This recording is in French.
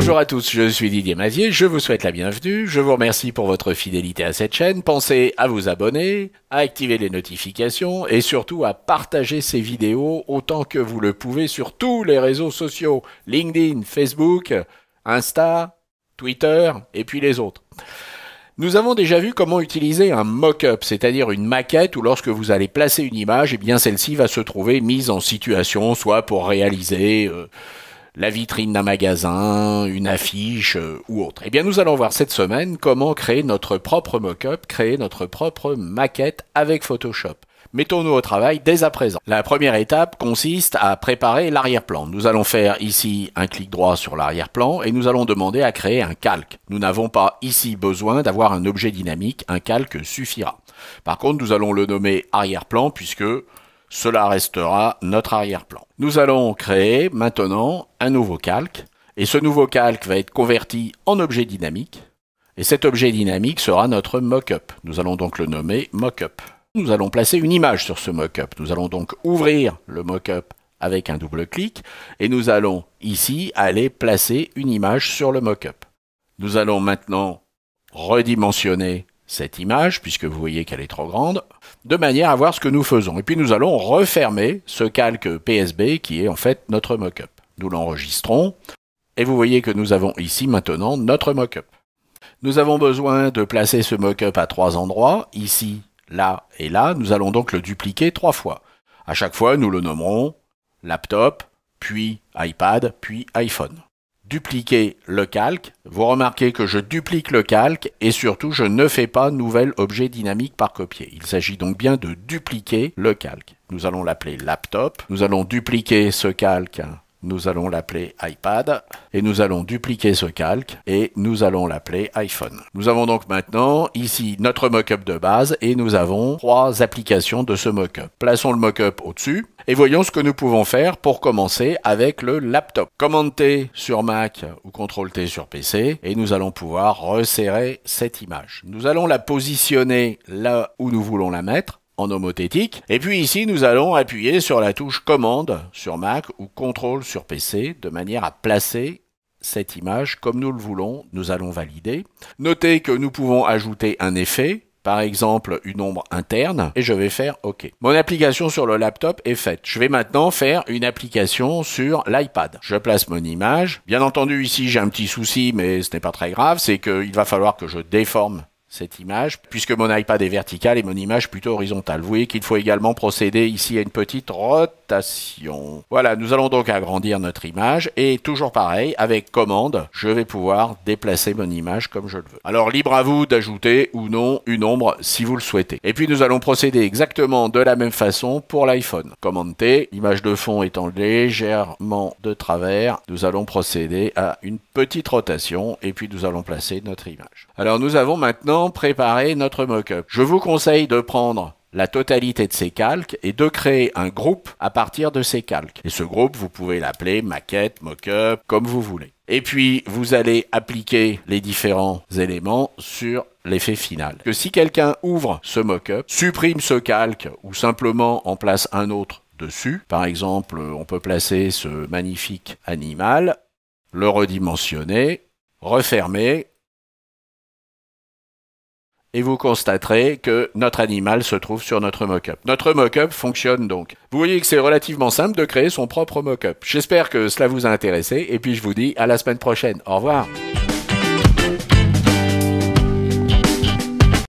Bonjour à tous, je suis Didier Mazier, je vous souhaite la bienvenue, je vous remercie pour votre fidélité à cette chaîne, pensez à vous abonner, à activer les notifications et surtout à partager ces vidéos autant que vous le pouvez sur tous les réseaux sociaux, LinkedIn, Facebook, Insta, Twitter et puis les autres. Nous avons déjà vu comment utiliser un mock-up, c'est-à-dire une maquette où lorsque vous allez placer une image, eh bien celle-ci va se trouver mise en situation, soit pour réaliser... Euh, la vitrine d'un magasin, une affiche euh, ou autre. Eh bien, nous allons voir cette semaine comment créer notre propre mock-up, créer notre propre maquette avec Photoshop. Mettons-nous au travail dès à présent. La première étape consiste à préparer l'arrière-plan. Nous allons faire ici un clic droit sur l'arrière-plan et nous allons demander à créer un calque. Nous n'avons pas ici besoin d'avoir un objet dynamique, un calque suffira. Par contre, nous allons le nommer arrière-plan puisque cela restera notre arrière-plan. Nous allons créer maintenant un nouveau calque et ce nouveau calque va être converti en objet dynamique et cet objet dynamique sera notre mock-up. Nous allons donc le nommer « Mock-up ». Nous allons placer une image sur ce mock-up. Nous allons donc ouvrir le mock-up avec un double clic et nous allons ici aller placer une image sur le mock-up. Nous allons maintenant redimensionner cette image, puisque vous voyez qu'elle est trop grande, de manière à voir ce que nous faisons. Et puis nous allons refermer ce calque PSB qui est en fait notre mock-up. Nous l'enregistrons, et vous voyez que nous avons ici maintenant notre mock-up. Nous avons besoin de placer ce mock-up à trois endroits, ici, là et là. Nous allons donc le dupliquer trois fois. À chaque fois, nous le nommerons laptop, puis iPad, puis iPhone dupliquer le calque. Vous remarquez que je duplique le calque et surtout je ne fais pas nouvel objet dynamique par copier. Il s'agit donc bien de dupliquer le calque. Nous allons l'appeler laptop. Nous allons dupliquer ce calque nous allons l'appeler iPad et nous allons dupliquer ce calque et nous allons l'appeler iPhone. Nous avons donc maintenant ici notre mock-up de base et nous avons trois applications de ce mock-up. Plaçons le mock-up au-dessus et voyons ce que nous pouvons faire pour commencer avec le laptop. Commande T sur Mac ou Ctrl T sur PC et nous allons pouvoir resserrer cette image. Nous allons la positionner là où nous voulons la mettre en homothétique. Et puis ici, nous allons appuyer sur la touche commande sur Mac ou contrôle sur PC de manière à placer cette image comme nous le voulons. Nous allons valider. Notez que nous pouvons ajouter un effet, par exemple une ombre interne, et je vais faire OK. Mon application sur le laptop est faite. Je vais maintenant faire une application sur l'iPad. Je place mon image. Bien entendu, ici, j'ai un petit souci, mais ce n'est pas très grave, c'est qu'il va falloir que je déforme cette image, puisque mon iPad est vertical et mon image plutôt horizontale. Vous voyez qu'il faut également procéder ici à une petite rotation. Voilà, nous allons donc agrandir notre image et toujours pareil, avec commande, je vais pouvoir déplacer mon image comme je le veux. Alors libre à vous d'ajouter ou non une ombre si vous le souhaitez. Et puis nous allons procéder exactement de la même façon pour l'iPhone. Commande T, l'image de fond étant légèrement de travers, nous allons procéder à une petite rotation et puis nous allons placer notre image. Alors nous avons maintenant préparer notre mock-up. Je vous conseille de prendre la totalité de ces calques et de créer un groupe à partir de ces calques. Et ce groupe, vous pouvez l'appeler maquette, mock-up, comme vous voulez. Et puis, vous allez appliquer les différents éléments sur l'effet final. Que si quelqu'un ouvre ce mock-up, supprime ce calque ou simplement en place un autre dessus, par exemple, on peut placer ce magnifique animal, le redimensionner, refermer et vous constaterez que notre animal se trouve sur notre mock-up. Notre mock-up fonctionne donc. Vous voyez que c'est relativement simple de créer son propre mock-up. J'espère que cela vous a intéressé et puis je vous dis à la semaine prochaine. Au revoir.